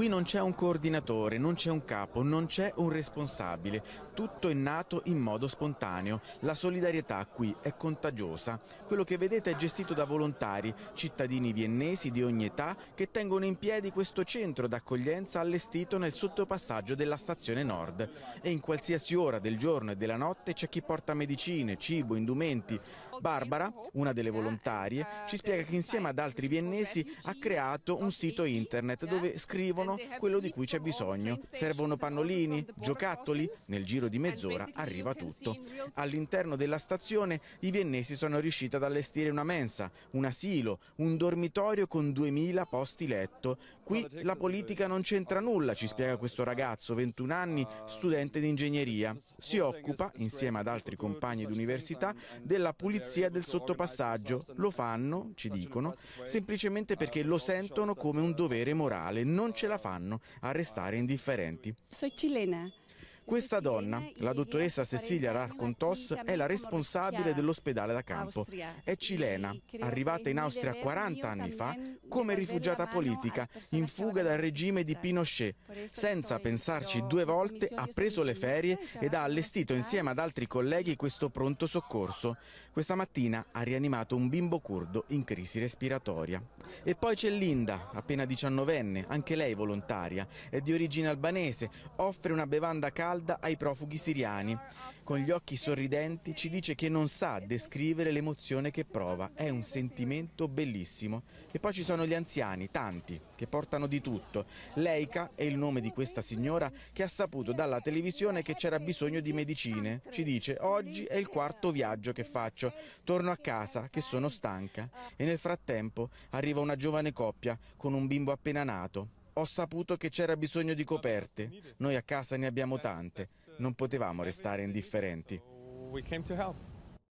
Qui non c'è un coordinatore, non c'è un capo, non c'è un responsabile. Tutto è nato in modo spontaneo. La solidarietà qui è contagiosa. Quello che vedete è gestito da volontari, cittadini viennesi di ogni età, che tengono in piedi questo centro d'accoglienza allestito nel sottopassaggio della stazione nord. E in qualsiasi ora del giorno e della notte c'è chi porta medicine, cibo, indumenti. Barbara, una delle volontarie, ci spiega che insieme ad altri viennesi ha creato un sito internet dove scrivono portano quello di cui c'è bisogno. Servono pannolini, giocattoli, nel giro di mezz'ora arriva tutto. All'interno della stazione i viennesi sono riusciti ad allestire una mensa, un asilo, un dormitorio con 2000 posti letto. Qui la politica non c'entra nulla, ci spiega questo ragazzo, 21 anni, studente di ingegneria. Si occupa, insieme ad altri compagni d'università, della pulizia del sottopassaggio. Lo fanno, ci dicono, semplicemente perché lo sentono come un dovere morale. Non ce la fanno a restare indifferenti. Sono cilena. Questa donna, la dottoressa Cecilia Rarcontos, è la responsabile dell'ospedale da campo. È cilena, arrivata in Austria 40 anni fa come rifugiata politica, in fuga dal regime di Pinochet. Senza pensarci due volte, ha preso le ferie ed ha allestito insieme ad altri colleghi questo pronto soccorso. Questa mattina ha rianimato un bimbo curdo in crisi respiratoria. E poi c'è Linda, appena diciannovenne, anche lei volontaria, è di origine albanese, offre una bevanda calda ai profughi siriani. Con gli occhi sorridenti ci dice che non sa descrivere l'emozione che prova, è un sentimento bellissimo. E poi ci sono gli anziani, tanti, che portano di tutto. Leica è il nome di questa signora che ha saputo dalla televisione che c'era bisogno di medicine. Ci dice, oggi è il quarto viaggio che faccio, torno a casa che sono stanca. E nel frattempo arriva abitava una giovane coppia con un bimbo appena nato. Ho saputo che c'era bisogno di coperte. Noi a casa ne abbiamo tante. Non potevamo restare indifferenti.